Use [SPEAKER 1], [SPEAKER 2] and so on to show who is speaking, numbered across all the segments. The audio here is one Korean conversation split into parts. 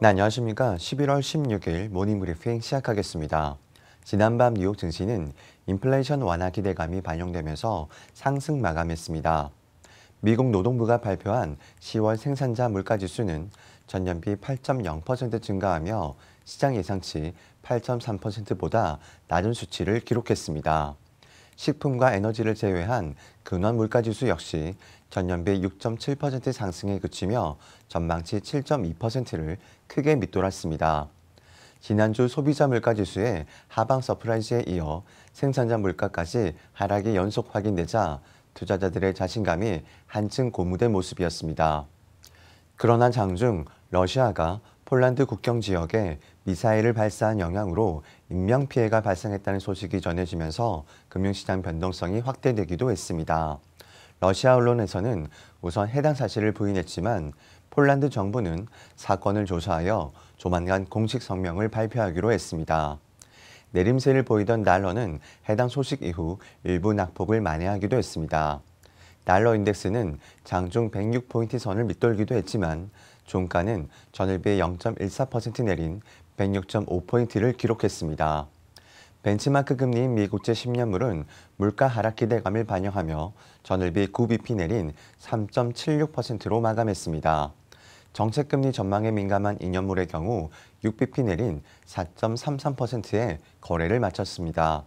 [SPEAKER 1] 네, 안녕하십니까. 11월 16일 모닝 브리핑 시작하겠습니다. 지난밤 뉴욕 증시는 인플레이션 완화 기대감이 반영되면서 상승 마감했습니다. 미국 노동부가 발표한 10월 생산자 물가지수는 전년비 8.0% 증가하며 시장 예상치 8.3%보다 낮은 수치를 기록했습니다. 식품과 에너지를 제외한 근원 물가지수 역시 전년비 6.7% 상승에 그치며 전망치 7.2%를 크게 밑돌았습니다. 지난주 소비자 물가지수의 하방 서프라이즈에 이어 생산자 물가까지 하락이 연속 확인되자 투자자들의 자신감이 한층 고무된 모습이었습니다. 그러나 장중 러시아가 폴란드 국경 지역에 미사일을 발사한 영향으로 인명피해가 발생했다는 소식이 전해지면서 금융시장 변동성이 확대되기도 했습니다. 러시아 언론에서는 우선 해당 사실을 부인했지만 폴란드 정부는 사건을 조사하여 조만간 공식 성명을 발표하기로 했습니다. 내림세를 보이던 달러는 해당 소식 이후 일부 낙폭을 만회하기도 했습니다. 달러 인덱스는 장중 106포인트 선을 밑돌기도 했지만 종가는 전일비 0.14% 내린 106.5포인트를 기록했습니다. 벤치마크 금리인 미국제 10년물은 물가 하락 기대감을 반영하며 전일비 9BP 내린 3.76%로 마감했습니다. 정책금리 전망에 민감한 2년물의 경우 6BP 내린 4 3 3의 거래를 마쳤습니다.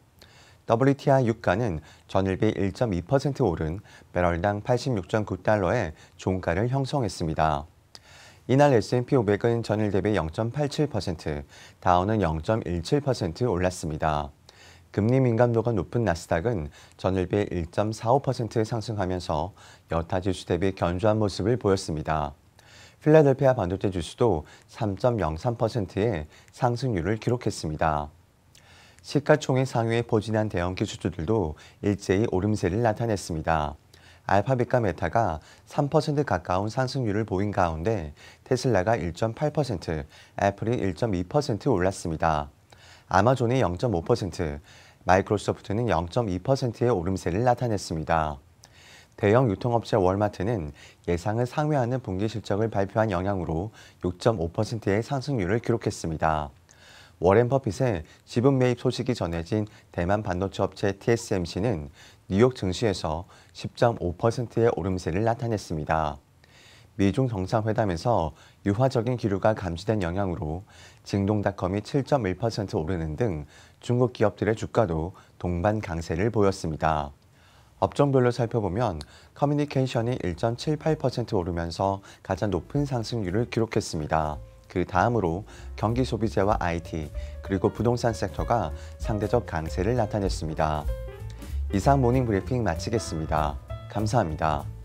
[SPEAKER 1] WTI 유가는 전일비 1.2% 오른 배럴당 86.9달러의 종가를 형성했습니다. 이날 S&P 500은 전일 대비 0.87%, 다우는 0.17% 올랐습니다. 금리 민감도가 높은 나스닥은 전일 비1.45% 상승하면서 여타 지수 대비 견조한 모습을 보였습니다. 필라델피아 반도체 지수도 3.03%의 상승률을 기록했습니다. 시가총액 상위에 포진한 대형 기술주들도 일제히 오름세를 나타냈습니다. 알파벳과 메타가 3% 가까운 상승률을 보인 가운데 테슬라가 1.8%, 애플이 1.2% 올랐습니다. 아마존이 0.5%, 마이크로소프트는 0.2%의 오름세를 나타냈습니다. 대형 유통업체 월마트는 예상을 상회하는 분기 실적을 발표한 영향으로 6.5%의 상승률을 기록했습니다. 워렌 버핏의 지분 매입 소식이 전해진 대만 반도체 업체 TSMC는 뉴욕 증시에서 10.5%의 오름세를 나타냈습니다. 미중 정상회담에서 유화적인 기류가 감지된 영향으로 징동닷컴이 7.1% 오르는 등 중국 기업들의 주가도 동반 강세를 보였습니다. 업종별로 살펴보면 커뮤니케이션이 1.78% 오르면서 가장 높은 상승률을 기록했습니다. 그 다음으로 경기 소비재와 IT 그리고 부동산 섹터가 상대적 강세를 나타냈습니다. 이상 모닝 브리핑 마치겠습니다. 감사합니다.